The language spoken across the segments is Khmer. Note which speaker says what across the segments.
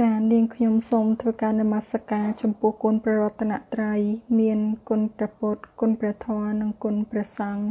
Speaker 1: ចានាងខ្ញុំសូមធ្វើការនមស្ការចំពោះគុណព្រះរតនត្រ័យមាន គុណព្រះពុទ្ធគុណព្រះធម៌និងគុណព្រះសង្ឃ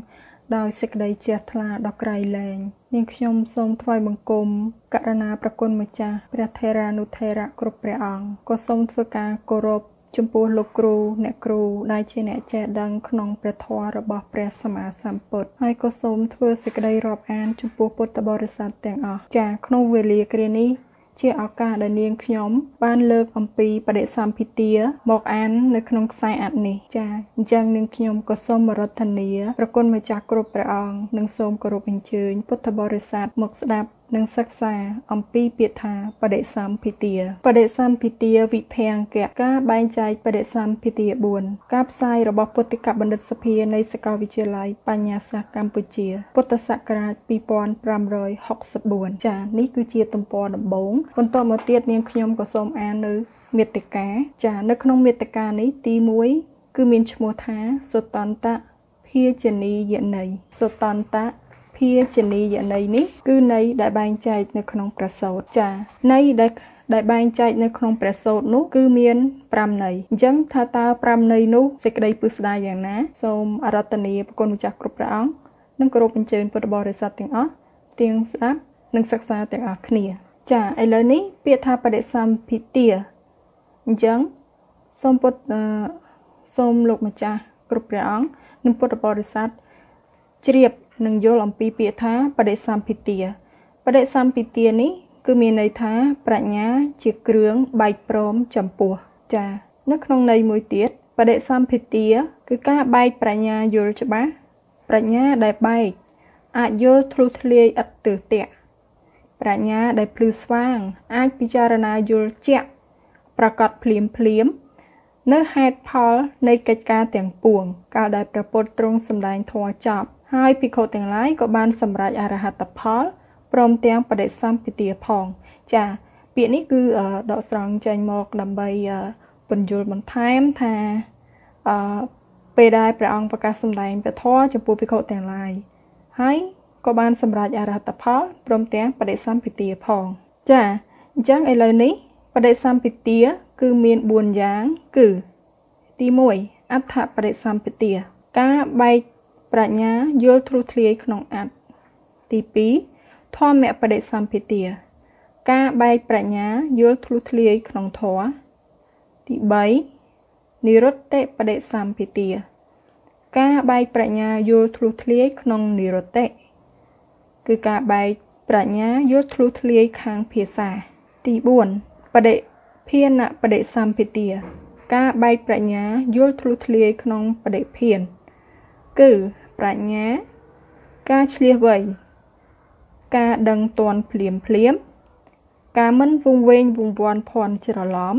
Speaker 1: ដោយសេចក្តីជ្រះថ្លាដ៏ក្រៃលែងនាងខ្ញុំសូមថ្វាយបង្គំករណាប្រគុណម្ចាស់ព្រះថេរានុថេរៈគ្រប់ព្រះអង្គក៏សូមធ្វើការគោរពចំពោះលោកគ្រូអ្នកគ្រូដែលជាអ្នកចេះដឹងក្នុងព្រះធម៌របស់ព្រះសម្មាសម្ពុទ្ធហើយក៏សូមធ្វើសេចក្តីរាប់អានចំពោះពុទ្ធបរិស័ទទាំងអស់ចាក្នុងវេលាគ្រានេះជាឱកាសដែលនាងខ្ញុំ បាន លើកអំពីបដិសម្ភិទាមកអាននៅក្នុងខ្សែអត្ថនេះចា៎អញ្ចឹងនាងខ្ញុំក៏សូមរដ្ឋនាប្រគុណម្ចាស់គ្រប់ព្រះអង្គនិងសូមគោរពអញ្ជើញពុទ្ធបរិស័ទមកស្ដាប់និងសិក្សាអំពីពាក្យថាបដិសម្ភិទាបដិសម្ភិទាវិភាំងកៈការបែងចែកបដិសម្ភិទា4ការផ្សាយរបស់ពុទ្ធិកបណ្ឌិតសភានៃសាកលវិទ្យាល័យបញ្ញាសាស្ត្រកម្ពុជាពុទ្ធសករាជ2564ចា៎នេះគឺជា ទំព័រដំបូងបន្តមកទៀតនាងខ្ញុំក៏សូមអាននៅមេតិកាចា៎នៅក្នុងមេតិកានេះទី1គឺមានឈ្មោះថាសុតន្តភាជនីយន័យសុតន្តភាជនីយន័យនេះគឺន័យដែលបែងចែកនៅក្នុងប្រសូតចាន័យដែលដែលបែងចែកនៅក្នុងព្រះសូត្រនោះគឺមាន5ន័យអញ្ចឹងថាតើ5ន័យនោះសេចក្តីពិស្ដារយ៉ាងណាសូមអរតនីប្រគុណម្ចាស់គ្រប់ព្រះអង្គនិងគោរពអញ្ជើញពុទ្ធបរិស័ទទាំងអស់ទាំងស្ដាប់និងសិក្សាទាំងអស់គ្នា ចាឥឡូវនេះពាក្យថាបដិសម្ភិទាអញ្ចឹងសូមពុទ្ធសូមលោកម្ចាស់គ្រប់ព្រះអង្គនិងពុទ្ធបរិស័ទជ្រាបនឹងយល់អំពីពាក្យថាបដិសម្ភិទាបដិសម្ភិទានេះគឺមានន័យថាប្រាជ្ញាជាគ្រឿងបែកព្រមចំពោះចា៎នៅក្នុងន័យមួយទៀតបដិសម្ភិទាគឺការបែកប្រាជ្ញាយល់ច្បាស់ប្រាជ្ញាដែលបែកអាចយល់ធ្លុះធ្លាយឥតទើសទាក់ប្រាជ្ញាដែលភ្លឺស្វាង អាចពិចារណាយល់ជាក់ប្រកបភ្លាមភ្លាម នៅហេតុផល នៃកិច្ចការទាំងពួងកាលដែលប្រពុតទ្រង់សម្ដែងធម៌ចប់ហើយភិក្ខុទាំងឡាយក៏បានសម្រេចអរហត្តផលព្រមទាំងបដិសម្ពទាផង ចាពាក្យនេះគឺដកស្រង់ចេញមក ដើម្បីបញ្យលបន្ថែមថាអឺពេលដែលព្រះអង្គប្រកាសសម្ដែងព្រះធម៌ចំពោះភិក្ខុទាំងឡាយហើយក៏បានសម្រេចអរហត្តផលព្រមទាំងបដិសម្ពទាផង ចាអញ្ចឹងឥឡូវនេះបដិសម្ពទា គឺមាន4យ៉ាងគឺ ទី1អដ្ឋបដិសម្ពទាការបែកប្រាជ្ញាយល់ទ្រុធ្លាយក្នុងអត្តទី2ធម្មបដិសម្ភាទា ការបែកប្រាជ្ញាយល់ទ្រុធ្លាយក្នុងធម៌ទី3និរុត្តបដិសម្ភាទា ការបែកប្រាជ្ញាយល់ទ្រុធ្លាយក្នុងនិរុត្តគឺការបែកប្រាជ្ញាយល់ទ្រុធ្លាយខាងភាសា ទី4បដិភានបដិសម្ភាទា ការបែកប្រាជ្ញាយល់ទ្រុធ្លាយក្នុងបដិភានគឺប្រាជ្ញាការឆ្លៀសវៃការដឹងទាន់ភ្លាមភ្លាមការមិនវង្វេងវង្វាន់ភ័ន្តច្រឡំ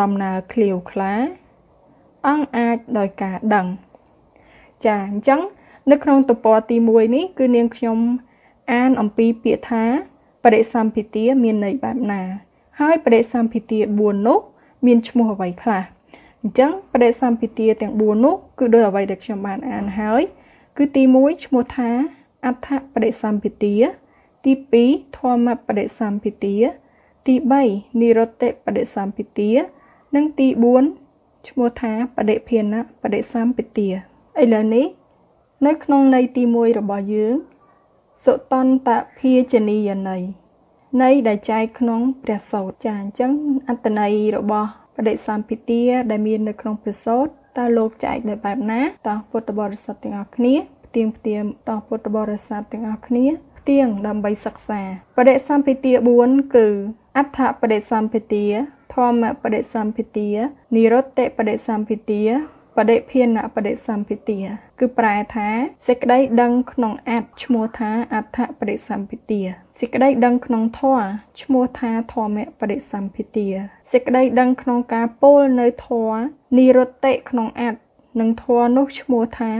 Speaker 1: ដំណើរឃ្លាវខ្លា អង្គអាចដោយការដឹង ចាអញ្ចឹង នៅក្នុងតពទី1នេះគឺនាងខ្ញុំអានអំពីពាក្យថាបរិសម្ភិទាមានន័យបែបណាហើយបរិសម្ភិទា4នោះមានឈ្មោះអ្វីខ្លះអញ្ចឹងបដិសម្ពិទាទាំង4នោះ គឺដោយអ្វីដែលខ្ញុំបានអានហើយគឺទី1ឈ្មោះថាអដ្ឋបដិសម្ពិទាទី2ធម្មបដិសម្ពិទាទី3និរតិបដិសម្ពិទានិងទី4ឈ្មោះថាបដិភានៈបដិសម្ពិទាឥឡូវនេះនៅក្នុងន័យទី1របស់យើងសុតន្តភាជនីយន័យន័យដែលចែកក្នុង ព្រះសោតចាអញ្ចឹងអត្តន័យរបស់បដិសម្ភិទា ដែលមាននៅក្នុងព្រះសូត្រតើលោកចែកនៅបែបណាតោះពុទ្ធបរិស័ទទាំងអស់គ្នាផ្ទៀងផ្ទៀងតោះពុទ្ធបរិស័ទទាំងអស់គ្នាផ្ទៀងដើម្បីសិក្សាបដិសម្ភិទា4គឺអដ្ឋបដិសម្ភិទា ធម្មបដិសម្ភិទានិរតបដិសម្ភិទាបដិភានបដិសម្ភិទា គឺប្រែថា សេចក្តីដឹងក្នុងអត្តឈ្មោះថាអដ្ឋបដិសម្ភិទាសេចក្តីដឹងក្នុងធម៌ឈ្មោះថាធម្មបរិសម្ភិទាសេចក្តីដឹងក្នុងការពោលនៅធម៌និរតិក្នុងអត្តនិងធម៌នោះឈ្មោះថា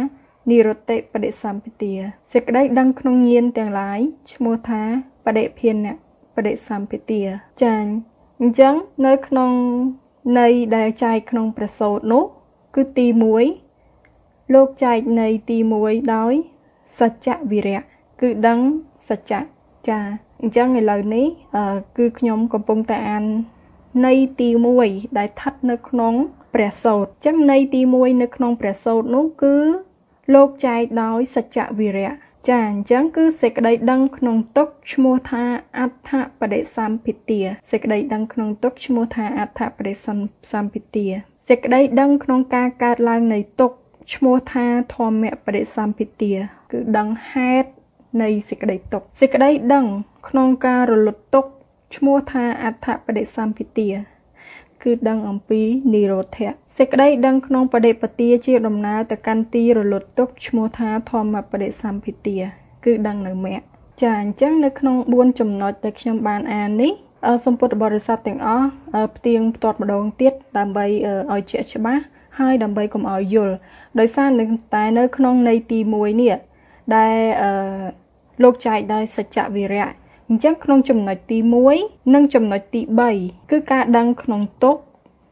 Speaker 1: និរតិបដិសម្ពទាសេចក្តីដឹងក្នុងញាណទាំងឡាយឈ្មោះថាបដិភិនៈបដិសម្ពទាចាញ់អញ្ចឹងនៅក្នុងន័យដែលចែកក្នុងប្រសូតនោះគឺទី1លោកចែកន័យទី1ដោយសច្ចវិរៈគឺដឹងសច្ចៈចាអញ្ចឹងឥឡូវនេះគឺខ្ញុំកំពុងតែអាននៃទី1ដែលស្ថិតនៅ ក្នុងព្រះសូត្រអញ្ចឹងនៃ ទី1នៅក្នុង ព្រះសូត្រនោះគឺលោកចែកដោយសច្ចវិរៈចាអញ្ចឹងគឺសេចក្តីដឹង ក្នុងទុកឈ្មោះថាអដ្ឋបដិសម្ភិទាសេចក្តីដឹងក្នុងទុកឈ្មោះថាអដ្ឋបដិសម្ភិទាសេចក្តីដឹងក្នុងការកើតឡើងនៃទុកឈ្មោះថាធម្មបដិសម្ភិទាគឺដឹងហេតុនៃសេចក្តីទុក្ខសេចក្តីដឹងក្នុងការរលត់ទុក្ខឈ្មោះថាអដ្ឋបដិសម្ភិទាគឺដឹងអំពីនិរោធៈសេចក្តីដឹងក្នុងបដិបទាជា ដំណើរទៅកាន់ទីរលត់ទុក្ខឈ្មោះថាធម្មបដិសម្ភិទាគឺដឹងនៅមគ្គចាអញ្ចឹងនៅក្នុង4ចំណុចដែលខ្ញុំបានអាននេះសម្ពុទ្ធបរិស័ទទាំងអស់ផ្ទៀងផ្ទាត់ម្ដងទៀតដើម្បីឲ្យជាក់ច្បាស់ហើយដើម្បីកុំឲ្យយល់ដោយសារនឹងតែនៅ ក្នុងនៃទី1នេះដែលអឺលោកចែកដោយសច្ចវិរៈអញ្ចឹងក្នុងចំណុចទី1និងចំណុចទី3គឺការដឹង ក្នុងទុក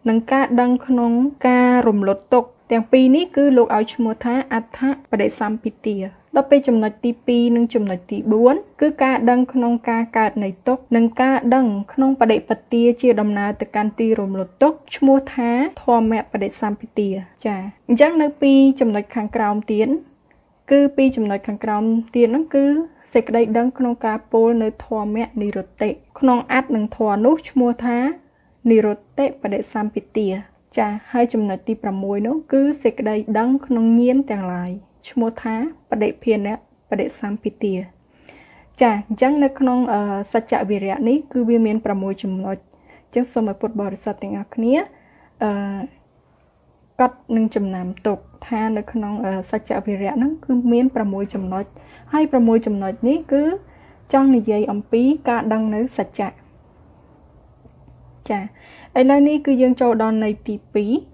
Speaker 1: និងការដឹងក្នុងការរំលត់ទុក ទាំងពីរនេះគឺលោកឲ្យឈ្មោះថាអដ្ឋបដិសម្ពិទាដល់ពេលចំណុចទី2និងចំណុចទី4គឺការដឹងក្នុងការកើតនៃទុក្ខនិងការដឹងក្នុងបដិបទាជាដំណើរទៅកាន់ទីរំលត់ទុក្ខឈ្មោះថាធម្មបដិសម្ពិទាចាអញ្ចឹងនៅពីចំណុចខាងក្រោមទៀតគឺពីចំណុចខាងក្រោមទៀតហ្នឹងគឺសេចក្តីដឹងក្នុងការពោលនៅធម្មនិរតិក្នុងអត្តនឹងធរនោះឈ្មោះថានិរតិបដិសម្ពទាចាហើយចំណុចទី6នោះគឺសេចក្តីដឹងក្នុងញាណទាំងឡាយឈ្មោះថាបដិភានៈបដិសម្ពទាចាអញ្ចឹងនៅក្នុងសច្ចវិរៈនេះគឺវាមាន6ចំណុចអញ្ចឹងសូមឲ្យពុទ្ធបរិស័ទទាំងអស់គ្នាអឺកត់នឹងចំណាំទុកថានៅក្នុង សច្ចវិរៈហ្នឹងគឺមាន6ចំណុចហើយ6ចំណុចនេះគឺចង់និយាយអំពីការដឹងនៅសច្ចៈចាឥឡូវនេះគឺយើងចូលដល់ន័យទី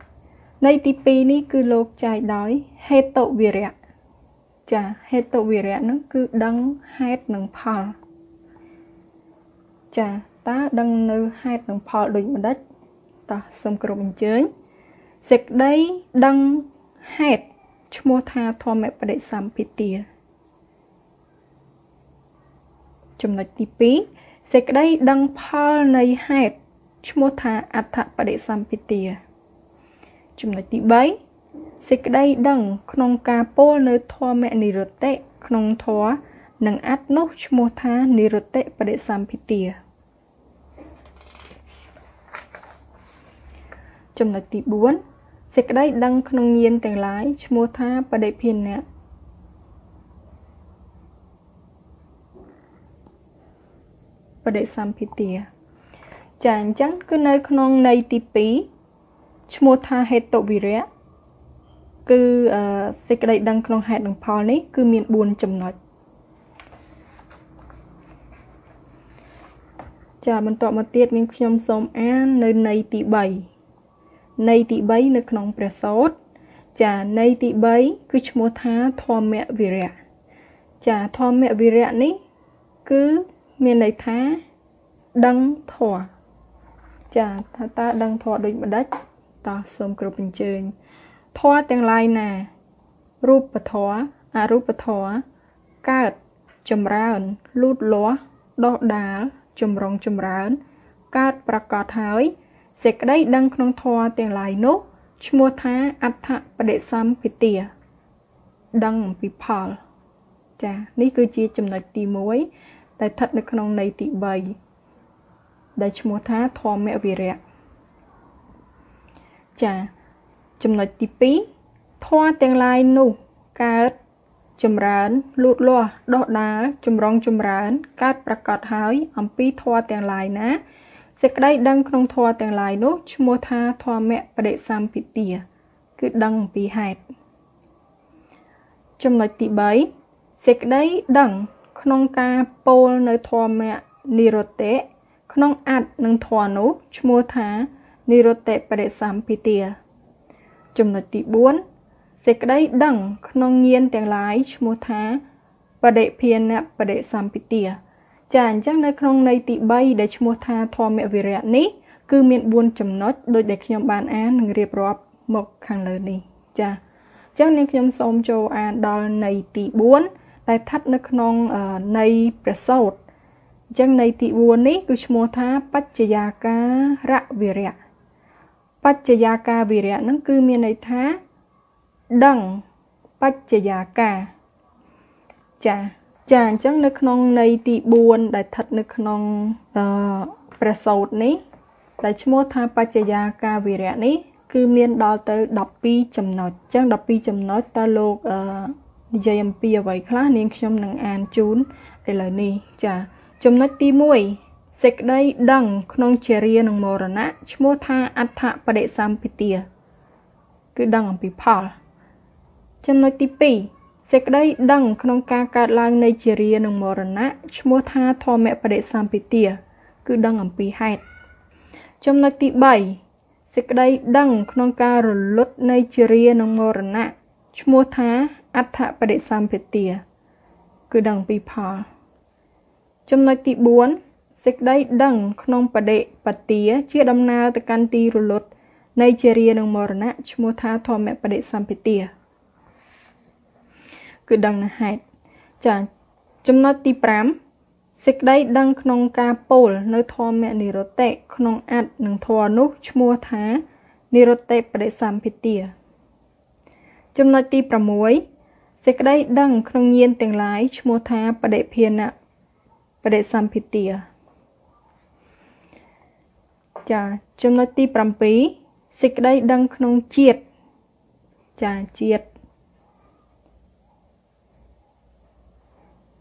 Speaker 1: 2ន័យទី2នេះគឺលោកចែកដោយ ហេតុវិរៈចាហេតុវិរៈនោះគឺដឹងហេតុនិងផលចាតើដឹងនៅហេតុនិងផលដូចម្ដេចតោះសូមគោរពអញ្ជើញសេចក្តីដឹងហេតុឈ្មោះថាធម្មបដិសម្ពទាចំណុចទី2សេចក្តីដឹងផលនៃហេតុឈ្មោះថាអដ្ឋបដិសម្ពទាចំណុចទី3សេចក្តីដឹងក្នុងការពោលនៅធម៌និរតិក្នុងធម៌និងអត្តនោះឈ្មោះថានិរតិបដិសម្ពទាចំណុចទី4សេចក្តីដឹងក្នុងញាណទាំងឡាយឈ្មោះថាបដិភិណៈបដិសម្ភិទាចាអញ្ចឹងគឺនៅក្នុងន័យទី2ឈ្មោះថាហេតុវិរៈគឺសេចក្តីដឹង ក្នុងហេតុនិងផលនេះគឺមាន4ចំណុចចាបន្តមកទៀតនាងខ្ញុំសូមអាននៅន័យទី3ន័យទី3នៅក្នុងព្រះសូត្រចាន័យទី3គឺឈ្មោះថាធម្មវិរៈចាធម្មវិរៈនេះគឺមានន័យថាដឹងធัวចាថាតើដឹងធัวដូចម្ដេចតោះសូមគ្រប់អញ្ជើញធัวទាំងឡាយណារូបធัวអរូបធัวកើតចម្រើនលូតលាស់ដោះដាលចម្រុងចម្រើន កើតប្រកាសហើយ សេចក្តីដឹងក្នុងធัวទាំងឡាយនោះឈ្មោះថាអដ្ឋបដិសម្ពិទា ដឹងពីផល ចានេះគឺជាចំណុចទី1ដែលស្ថិតនៅក្នុងន័យទី3ដែលឈ្មោះថាធម្មវិរៈចាចំណុចទី2ធម៌ទាំងឡាយនោះកើតចម្រើនលូតលាស់ដោះដាលចម្រុងចម្រើនកើតប្រកាសហើយអំពីធម៌ទាំងឡាយណាសេចក្តីដឹងក្នុងធម៌ទាំងឡាយនោះឈ្មោះថាធម្មបដិសម្ពិទាគឺដឹងអំពីហេតុចំណុចទី3សេចក្តីដឹងក្នុងការពោលនៅធម្មនិរតេក្នុងអត្តនិងធរនោះឈ្មោះថានិរតេបរិសម្ភិទាចំណុចទី4សេចក្តីដឹងក្នុងញាណទាំងឡាយឈ្មោះថាបដិភានៈបដិសម្ភិទាចាអញ្ចឹងនៅក្នុងន័យទី3ដែលឈ្មោះថាធម្មវិរៈនេះ គឺមាន4ចំណុចដូចដែលខ្ញុំបាន អាននិងរៀបរាប់មកខាងលើនេះ ចាអញ្ចឹងនាងខ្ញុំសូមចូលអានដល់ន័យទី4ដែលស្ថិតនៅក្នុងនៃប្រសូតអញ្ចឹងនៃទី4នេះ គឺឈ្មោះថាបច្ចយាការវិរៈបច្ចយាការវិរៈហ្នឹងគឺមានន័យថាដឹងបច្ចយាការចាចាអញ្ចឹងនៅក្នុងនៃទី4ដែលស្ថិតនៅក្នុងអឺប្រសូតនេះ ដែលឈ្មោះថាបច្ចយាការវិរៈនេះ គឺ មានដល់ទៅ12ចំណុចអញ្ចឹង12ចំណុចតើលោកអឺនិយាយអំពីអ្វីខ្លះនាងខ្ញុំនឹងអានជូនឥឡូវនេះ ចាចំណុចទី1សេចក្តីដឹង ក្នុងជារានិងមរណៈឈ្មោះថាអដ្ឋបដិសម្ពទា គឺដឹងអំពីផលចំណុចទី2សេចក្តីដឹង ក្នុងការកើតឡើងនៃជារានិងមរណៈឈ្មោះថាធម្មបដិសម្ពទាគឺដឹងអំពីហេតុចំណុចទី3សេចក្តីដឹងក្នុងការរលត់នៃជារានិងមរណៈឈ្មោះថាអដ្ឋបរិសម្ភិទាគឺដឹងពីផលចំណុចទី4សេចក្តីដឹង ក្នុងបដិបទា ជាដំណើរទៅកាន់ទីរលត់នៃជារានិងមរណៈឈ្មោះថាធម្មបដិសម្ភិទាគឺដឹងនៅហេតុចាចំណុចទី5សេចក្តីដឹងក្នុងការពោលនៅធម្មនិរតិក្នុងអត្តនិងធរនោះឈ្មោះថានិរតិបដិសម្ភិទាចំណុចទី6សេចក្តីដឹងក្នុងញាណទាំងឡាយឈ្មោះថាបដិភានៈបដិសម្ភិទាចាចំណុចទី7សេចក្តីដឹងក្នុងជាតិចាជាតិ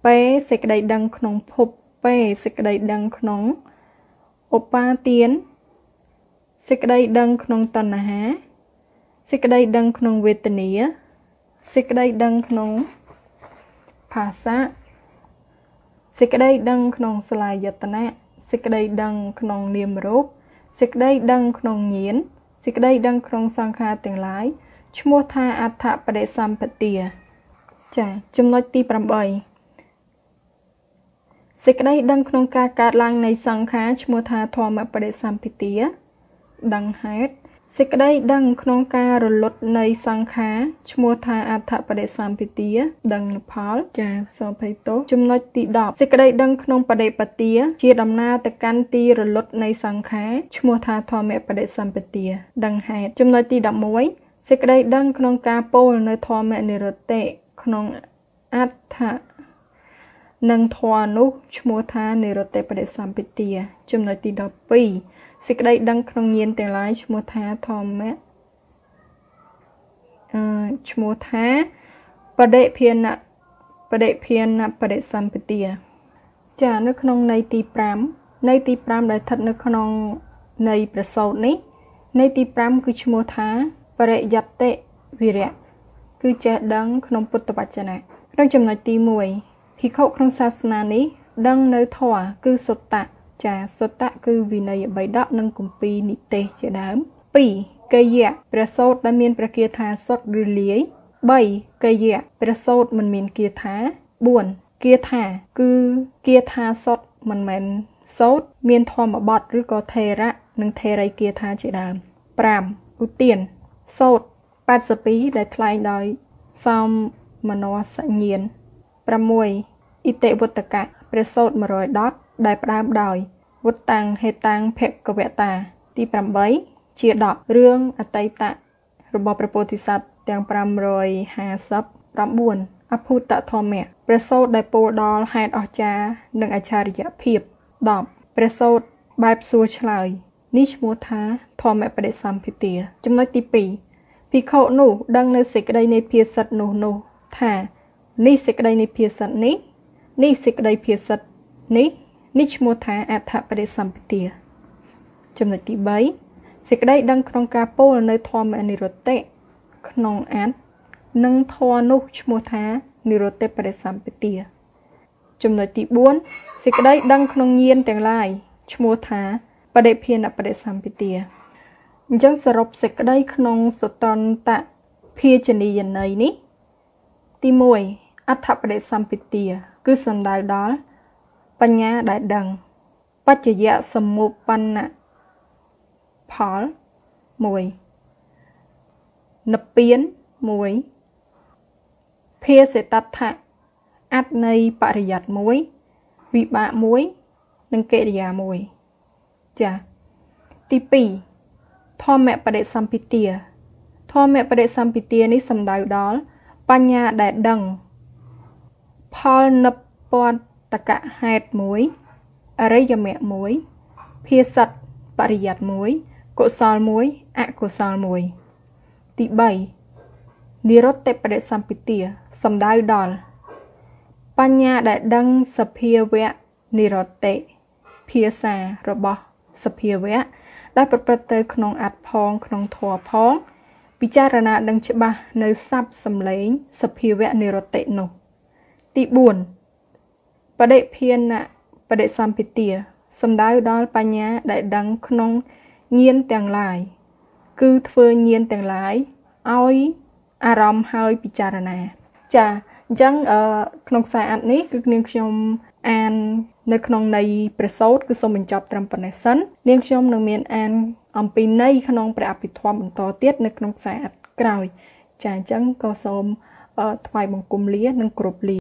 Speaker 1: ពេសេចក្តីដឹងក្នុងភពពេសេចក្តីដឹងក្នុងឧបាទានសេចក្តីដឹងក្នុងតណ្ហាសេចក្តីដឹងក្នុងវេទនាសេចក្តីដឹងក្នុងភាសាសេចក្តីដឹងក្នុងសលាយតនៈសេចក្តីដឹងក្នុងនាមរូបសេចក្តីដឹងក្នុងញាណសេចក្តីដឹងក្នុងសង្ខារទាំងឡាយ ឈ្មោះថាអដ្ឋបរិសម្បទា ចាចំណុចទី8សេចក្តីដឹងក្នុងការកើតឡើងនៃសង្ខារឈ្មោះថាធម្មបរិសម្បទាដឹងហេតុសេចក្តីដឹងក្នុងការរលត់នៃសង្ខារឈ្មោះថាអដ្ឋបដិសម្ពទាដឹងផលចាសភ័យទោសចំណុចទី10សេចក្តីដឹងក្នុងបដិបទាជាដំណើរទៅកាន់ទីរលត់នៃសង្ខារឈ្មោះថាធម្មបដិសម្ពទាដឹងហេតុចំណុចទី11សេចក្តីដឹងក្នុងការពោលនៅធម្មនិរតិក្នុងអដ្ឋនិងធម៌នោះឈ្មោះថានិរតិបដិសម្ពទាចំណុចទី12សេចក្តីដឹងក្នុងញាណទាំងឡាយឈ្មោះថាធម្មៈអឺឈ្មោះថា បដិភានៈបដិភានៈបរិសម្ពទា ចានៅក្នុងន័យទី5ន័យទី5ដែលស្ថិតនៅក្នុងន័យប្រសោតនេះន័យទី5គឺឈ្មោះថាបរិយត្តិវិរៈគឺចេះដឹងក្នុងពុទ្ធវចនៈក្នុងចំណុចទី1ភិក្ខុក្នុងសាសនានេះដឹងនៅធម៌គឺសុតតៈចាសុត្តៈគឺវិន័យបិដកនិងគម្ពីរនិទេសជាដើម2កិយៈព្រះសោតដែលមានព្រះគាថាសុតឬលាយ3កិយៈព្រះសោតមិនមានគាថា4គាថា គឺគាថាសុតមិនមែនសោតមានធម្មបទឬក៏ថេរៈនិងថេរីគាថាជាដើម5ឧទានសោត82ដែលថ្លែងដោយសោមមនោសញ្ញាន6អិតិវតកៈព្រះសូត្រ110ដែលផ្ដើមដោយវុត្តੰហេតាំងភគវតា ទី8ជា10រឿងអតីតៈរបស់ព្រះពោធិសត្វទាំង559អភូតធម្មៈព្រះសូត្រដែលពោលដល់ហេតុអស្ចារ្យនិងអច្ឆរិយភាព10ព្រះសូត្របែបសួរឆ្លើយនេះឈ្មោះថាធម្មបដិសម្ភិទា ចំណុចទី2ភិក្ខុនោះ ដឹងនៅសេចក្តីនៃភាសិតនោះនោះ ថានេះសេចក្តីនៃភាសិតនេះនេះសេចក្តីភាសិតនេះនេះឈ្មោះថាអដ្ឋបរិសម្ពទាចំណុចទី3សេចក្តីដឹងក្នុងការពោលនៅធម្មនិរតិក្នុងអត្តនិងធរនោះឈ្មោះថានិរតិបរិសម្ពទាចំណុចទី4សេចក្តីដឹងក្នុងញាណទាំងឡាយ ឈ្មោះថាបដិភានបដិសម្ពទាអញ្ចឹងសរុបសេចក្តីក្នុងសតន្តភាជនីយន័យនេះទី1អត្ថបដិសម្ពិទាគឺសំដៅដល់បញ្ញាដែលដឹង បច្ចយៈសមុបណ្ណផល1និព្វាន1ភាសេតដ្ឋៈអត្តនៃបរិយ័ត1វិបាក1និងកិរិយា1ចាទី2ធម្មបដិសម្ពិទាធម្មបដិសម្ពិទានេះសំដៅដល់បញ្ញាដែលដឹងផលនិព្វានតកហេតុមួយអរិយមគ្គមួយភាសិតបរិយ័តមួយកុសលមួយអកុសលមួយទី3និរតតិបដិសម្ពទាសំដៅដល់បញ្ញាដែលដឹងសភាវៈនិរតតិភាសារបស់សភាវៈដែលប្រព្រឹត្តទៅ ក្នុងអត្តផងក្នុងធម៌ផង ពិចារណា ដឹងច្បាស់នៅសັບសំឡេងសភាវៈនិរតិនោះទី4បដិភានៈបដិសម្ពទាសំដៅដល់បញ្ញា ដែលដឹងក្នុងញៀនទាំងឡាយ គឺធ្វើញៀនទាំងឡាយឲ្យអារម្មណ៍ហើយពិចារណា ចាអញ្ចឹងក្នុងខ្សែអត្តនេះ គឺនាងខ្ញុំអាននៅក្នុងនៃព្រះសូតគឺសូមបញ្ចប់ត្រឹមប៉ុណ្ណេះសិននាងខ្ញុំនឹងមានអានអំពីនៃក្នុងព្រះអភិធម្មបន្តទៀតនៅក្នុងខ្សែអត្តក្រោយ ចាអញ្ចឹងក៏សូមថ្វាយបង្គំលានិងគ្រប់លា